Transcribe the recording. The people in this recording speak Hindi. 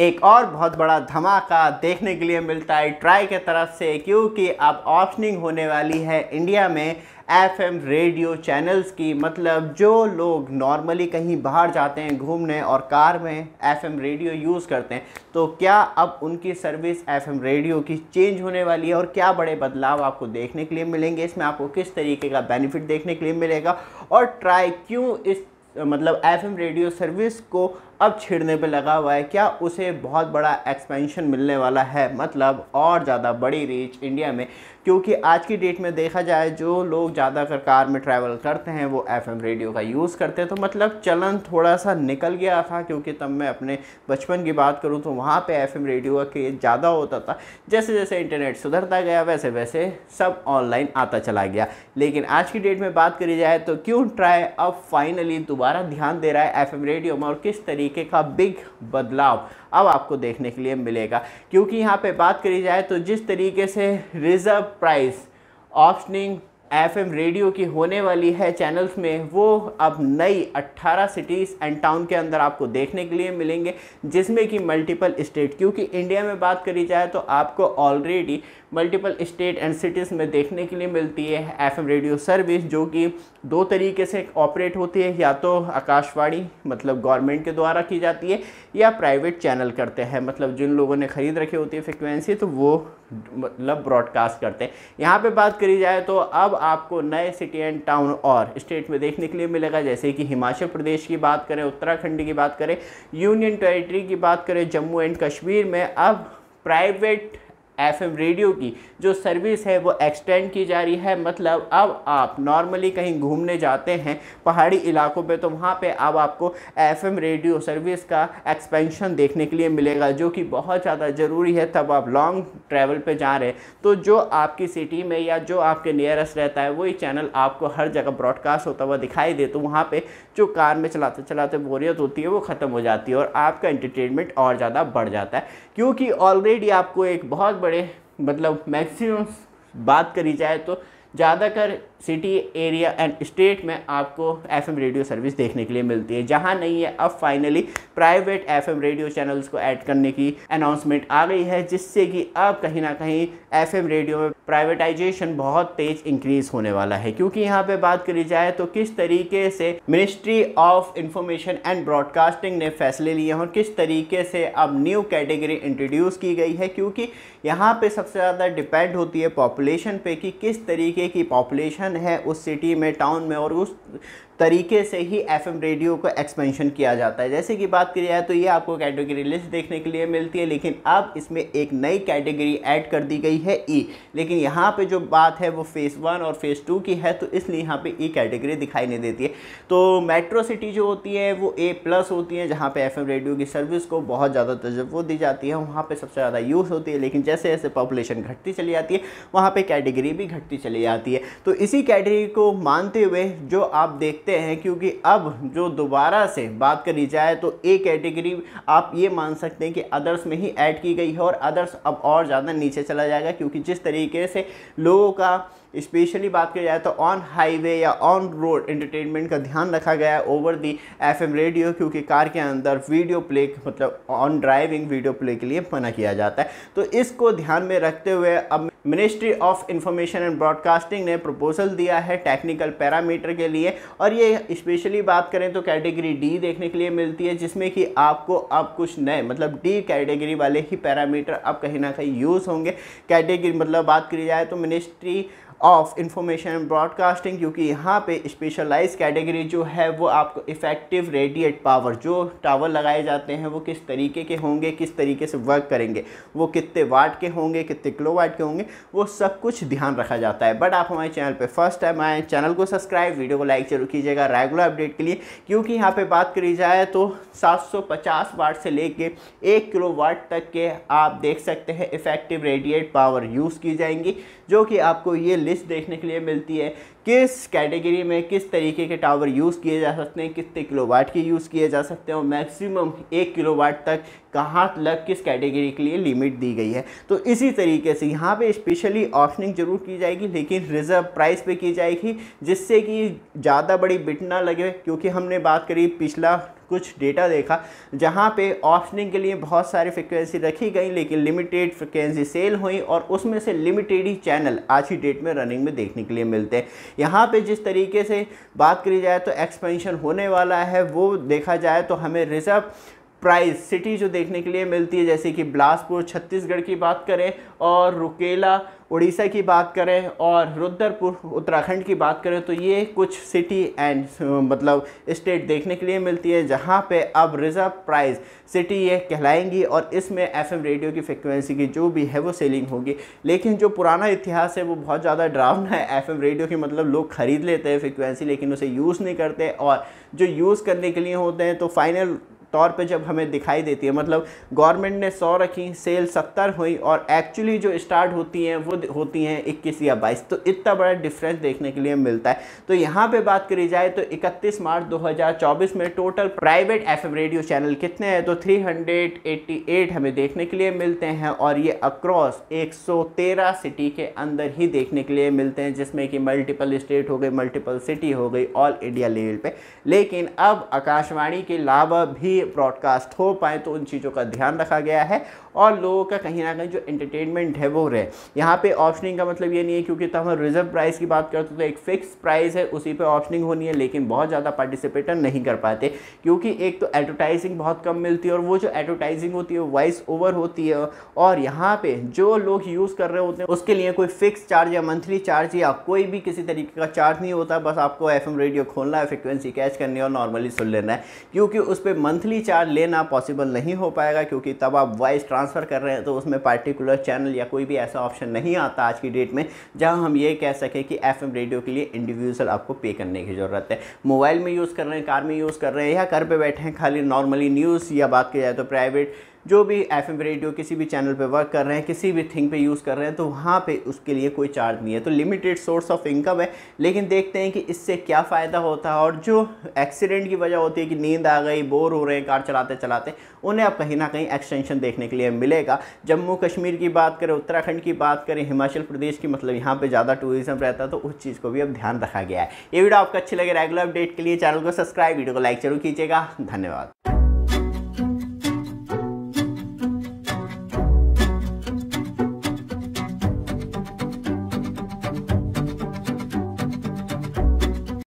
एक और बहुत बड़ा धमाका देखने के लिए मिलता है ट्राई के तरफ से क्योंकि अब ऑप्शनिंग होने वाली है इंडिया में एफएम रेडियो चैनल्स की मतलब जो लोग नॉर्मली कहीं बाहर जाते हैं घूमने और कार में एफएम रेडियो यूज़ करते हैं तो क्या अब उनकी सर्विस एफएम रेडियो की चेंज होने वाली है और क्या बड़े बदलाव आपको देखने के लिए मिलेंगे इसमें आपको किस तरीके का बेनिफिट देखने के लिए मिलेगा और ट्राई क्यों इस मतलब एफएम रेडियो सर्विस को अब छिड़ने पे लगा हुआ है क्या उसे बहुत बड़ा एक्सपेंशन मिलने वाला है मतलब और ज़्यादा बड़ी रीच इंडिया में क्योंकि आज की डेट में देखा जाए जो लोग ज़्यादातर कार में ट्रैवल करते हैं वो एफएम रेडियो का यूज़ करते हैं तो मतलब चलन थोड़ा सा निकल गया था क्योंकि तब मैं अपने बचपन की बात करूँ तो वहाँ पर एफ रेडियो का केस ज़्यादा होता था जैसे जैसे इंटरनेट सुधरता गया वैसे वैसे सब ऑनलाइन आता चला गया लेकिन आज की डेट में बात करी जाए तो क्यों ट्राई अब फाइनली दोबारा ध्यान दे रहा है एफ रेडियो में और किस तरीके तरीके का बिग बदलाव अब आपको देखने के लिए मिलेगा क्योंकि यहाँ पे बात करी जाए तो जिस तरीके से reserve price auctioning FM radio की होने वाली है चैनल्स में वो अब नई 18 सिटीज़ एंड टाउन के अंदर आपको देखने के लिए मिलेंगे जिसमें कि मल्टीपल स्टेट क्योंकि इंडिया में बात करी जाए तो आपको already multiple state and cities में देखने के लिए मिलती है एफएम रेडियो सर्विस जो कि दो तरीके से ऑपरेट होती है या तो आकाशवाणी मतलब गवर्नमेंट के द्वारा की जाती है या प्राइवेट चैनल करते हैं मतलब जिन लोगों ने ख़रीद रखी होती है फ्रिक्वेंसी तो वो मतलब ब्रॉडकास्ट करते हैं यहाँ पर बात करी जाए तो अब आपको नए सिटी एंड टाउन और स्टेट में देखने के लिए मिलेगा जैसे कि हिमाचल प्रदेश की बात करें उत्तराखंड की बात करें यूनियन टेरेटरी की बात करें जम्मू एंड कश्मीर में अब प्राइवेट एफएम रेडियो की जो सर्विस है वो एक्सटेंड की जा रही है मतलब अब आप नॉर्मली कहीं घूमने जाते हैं पहाड़ी इलाकों पे तो वहाँ पे अब आपको एफएम रेडियो सर्विस का एक्सपेंशन देखने के लिए मिलेगा जो कि बहुत ज़्यादा ज़रूरी है तब आप लॉन्ग ट्रैवल पे जा रहे हैं तो जो आपकी सिटी में या जो आपके नियरेस्ट रहता है वही चैनल आपको हर जगह ब्रॉडकास्ट होता हुआ दिखाई दे तो वहाँ पर जो कार में चलाते चलाते बोरियत होती है वो ख़त्म हो जाती है और आपका इंटरटेनमेंट और ज़्यादा बढ़ जाता है क्योंकि ऑलरेडी आपको एक बहुत पड़े मतलब मैक्सिमम बात करी जाए तो ज़्यादातर सिटी एरिया एंड स्टेट में आपको एफएम रेडियो सर्विस देखने के लिए मिलती है जहाँ नहीं है अब finally private FM radio channels को ऐड करने की अनाउंसमेंट आ गई है जिससे कि अब कहीं ना कहीं एफएम रेडियो में प्राइवेटाइजेशन बहुत तेज़ इंक्रीज़ होने वाला है क्योंकि यहाँ पर बात करी जाए तो किस तरीके से ministry of information and broadcasting ने फैसले लिए हैं और किस तरीके से अब न्यू कैटेगरी इंट्रोड्यूस की गई है क्योंकि यहाँ पर सबसे ज़्यादा डिपेंड होती है पॉपुलेशन पे कि किस तरीके तरीके की पॉपुलेशन है उस सिटी में टाउन में और उस तरीके से ही एफएम रेडियो को एक्सपेंशन किया जाता है जैसे कि बात की जाए तो ये आपको कैटेगरी लिस्ट देखने के लिए मिलती है लेकिन अब इसमें एक नई कैटेगरी ऐड कर दी गई है ई e। लेकिन यहाँ पे जो बात है वो फेज़ वन और फेज़ टू की है तो इसलिए यहाँ पे ई e कैटेगरी दिखाई नहीं देती है तो मेट्रो सिटी जो होती है वो ए प्लस होती है जहाँ पर एफ रेडियो की सर्विस को बहुत ज़्यादा तजवो दी जाती है वहाँ पर सबसे ज़्यादा यूज़ होती है लेकिन जैसे जैसे पॉपुलेशन घटती चली जाती है वहाँ पर कैटेगरी भी घटती चली जाती है तो इसी कैटेगरी को मानते हुए जो आप देखते सकते हैं क्योंकि अब जो दोबारा से बात करी जाए तो ए कैटेगरी आप ये मान सकते हैं कि अदर्स में ही ऐड की गई है और अदर्स अब और ज़्यादा नीचे चला जाएगा क्योंकि जिस तरीके से लोगों का स्पेशली बात की जाए तो ऑन हाईवे या ऑन रोड एंटरटेनमेंट का ध्यान रखा गया है ओवर दी एफएम रेडियो क्योंकि कार के अंदर वीडियो प्ले मतलब ऑन ड्राइविंग वीडियो प्ले के लिए मना किया जाता है तो इसको ध्यान में रखते हुए अब ministry of information and broadcasting ने प्रपोजल दिया है टेक्निकल पैरामीटर के लिए और ये स्पेशली बात करें तो कैटेगरी डी देखने के लिए मिलती है जिसमें कि आपको अब कुछ नए मतलब डी कैटेगरी वाले ही पैरामीटर अब कहीं ना कहीं यूज़ होंगे कैटेगरी मतलब बात करी जाए तो मिनिस्ट्री ऑफ इंफॉर्मेशन ब्रॉडकास्टिंग क्योंकि यहाँ पे स्पेशलाइज कैटेगरी जो है वो आपको इफ़ेक्टिव रेडिएट पावर जो टावर लगाए जाते हैं वो किस तरीके के होंगे किस तरीके से वर्क करेंगे वो कितने वाट के होंगे कितने किलो वाट के होंगे वो सब कुछ ध्यान रखा जाता है बट आप हमारे चैनल पर फर्स्ट टाइम आए चैनल को सब्सक्राइब वीडियो को लाइक जरूर कीजिएगा रेगुलर अपडेट के लिए क्योंकि यहाँ पर बात करी जाए तो सात वाट से लेके एक किलो वाट तक के आप देख सकते हैं इफ़ेक्टिव रेडिएट पावर यूज़ की जाएंगी जो कि आपको ये लिस्ट देखने के लिए मिलती है किस कैटेगरी में किस तरीके के टावर यूज़ किए जा सकते हैं कितने किलोवाट के यूज़ किए जा सकते हैं और मैक्सिमम एक किलोवाट तक कहाँ तक किस कैटेगरी के लिए लिमिट दी गई है तो इसी तरीके से यहाँ पे स्पेशली ऑप्शनिंग जरूर की जाएगी लेकिन रिज़र्व प्राइस पे की जाएगी जिससे कि ज़्यादा बड़ी बिट ना लगे क्योंकि हमने बात करी पिछला कुछ डेटा देखा जहाँ पे ऑप्शनिंग के लिए बहुत सारी फ्रिक्वेंसी रखी गई लेकिन लिमिटेड फ्रिक्वेंसी सेल हुई और उसमें से लिमिटेड ही चैनल आज की डेट में रनिंग में देखने के लिए मिलते हैं यहाँ पर जिस तरीके से बात करी जाए तो एक्सपेंशन होने वाला है वो देखा जाए तो हमें रिजर्व प्राइस सिटी जो देखने के लिए मिलती है जैसे कि बिलासपुर छत्तीसगढ़ की बात करें और रुकेला उड़ीसा की बात करें और रुद्रपुर उत्तराखंड की बात करें तो ये कुछ सिटी एंड मतलब स्टेट देखने के लिए मिलती है जहाँ पे अब रिज़र्व प्राइस सिटी ये कहलाएंगी और इसमें एफएम रेडियो की फ्रिक्वेंसी की जो भी है वो सेलिंग होगी लेकिन जो पुराना इतिहास है वो बहुत ज़्यादा ड्रावना है एफएम रेडियो की मतलब लोग ख़रीद लेते हैं फ्रिक्वेंसी लेकिन उसे यूज़ नहीं करते और जो यूज़ करने के लिए होते हैं तो फाइनल तौर पे जब हमें दिखाई देती है मतलब गवर्नमेंट ने सौ रखी सेल सत्तर हुई और एक्चुअली जो स्टार्ट होती हैं वो होती हैं इक्कीस या बाईस तो इतना बड़ा डिफरेंस देखने के लिए मिलता है तो यहाँ पर बात करी जाए तो इकतीस मार्च दो में total private F radio channel कितने हैं तो थ्री हमें देखने के लिए मिलते हैं और ये अक्रॉस एक सिटी के अंदर ही देखने के लिए मिलते हैं जिसमें कि मल्टीपल स्टेट हो गई मल्टीपल सिटी हो गई ऑल इंडिया लेवल पे लेकिन अब आकाशवाणी के अलावा भी ब्रॉडकास्ट हो पाए तो उन चीज़ों का ध्यान रखा गया है और लोगों का कहीं ना कहीं जो एंटरटेनमेंट है वो रहे यहाँ पे ऑप्शनिंग का मतलब ये नहीं है क्योंकि तब हम रिजर्व प्राइस की बात करते तो एक फ़िक्स प्राइस है उसी पर ऑप्शनिंग होनी है लेकिन बहुत ज़्यादा पार्टिसिपेटर नहीं कर पाते क्योंकि एक तो एडवर्टाइजिंग बहुत कम मिलती है और वो जो एडवर्टाइजिंग होती है वॉइस ओवर होती है और यहाँ पे जो लोग यूज़ कर रहे होते हैं उसके लिए कोई फिक्स चार्ज या मंथली चार्ज या कोई भी किसी तरीके का चार्ज नहीं होता बस आपको एफ रेडियो खोलना है फ्रिक्वेंसी कैच करनी है और नॉर्मली सुन लेना है क्योंकि उस पर मंथली मंथली चार्ज लेना पॉसिबल नहीं हो पाएगा क्योंकि तब आप वॉइस ट्रांसफ़र कर रहे हैं तो उसमें पार्टिकुलर चैनल या कोई भी ऐसा ऑप्शन नहीं आता आज की डेट में जहां हम ये कह सकें कि एफ रेडियो के लिए इंडिविजुअल आपको पे करने की ज़रूरत है मोबाइल में यूज़ कर रहे हैं कार में यूज़ कर रहे हैं या घर पर बैठे हैं खाली नॉर्मली न्यूज़ या बात की जाए तो प्राइवेट जो भी एफ रेडियो किसी भी चैनल पे वर्क कर रहे हैं किसी भी थिंग पे यूज़ कर रहे हैं तो वहाँ पे उसके लिए कोई चार्ज नहीं है तो लिमिटेड सोर्स ऑफ इनकम है लेकिन देखते हैं कि इससे क्या फ़ायदा होता है और जो एक्सीडेंट की वजह होती है कि नींद आ गई बोर हो रहे हैं कार चलाते चलाते उन्हें अब कहीं ना कहीं एक्सटेंशन देखने के लिए मिलेगा जम्मू कश्मीर की बात करें उत्तराखंड की बात करें हिमाचल प्रदेश की मतलब यहाँ पर ज़्यादा टूरिज़म रहता है तो उस चीज़ को भी अब ध्यान रखा गया है ये वीडियो आपको अच्छी लगे रेगुलर अपडेट के लिए चैनल को सब्सक्राइब वीडियो को लाइक जरूर कीजिएगा धन्यवाद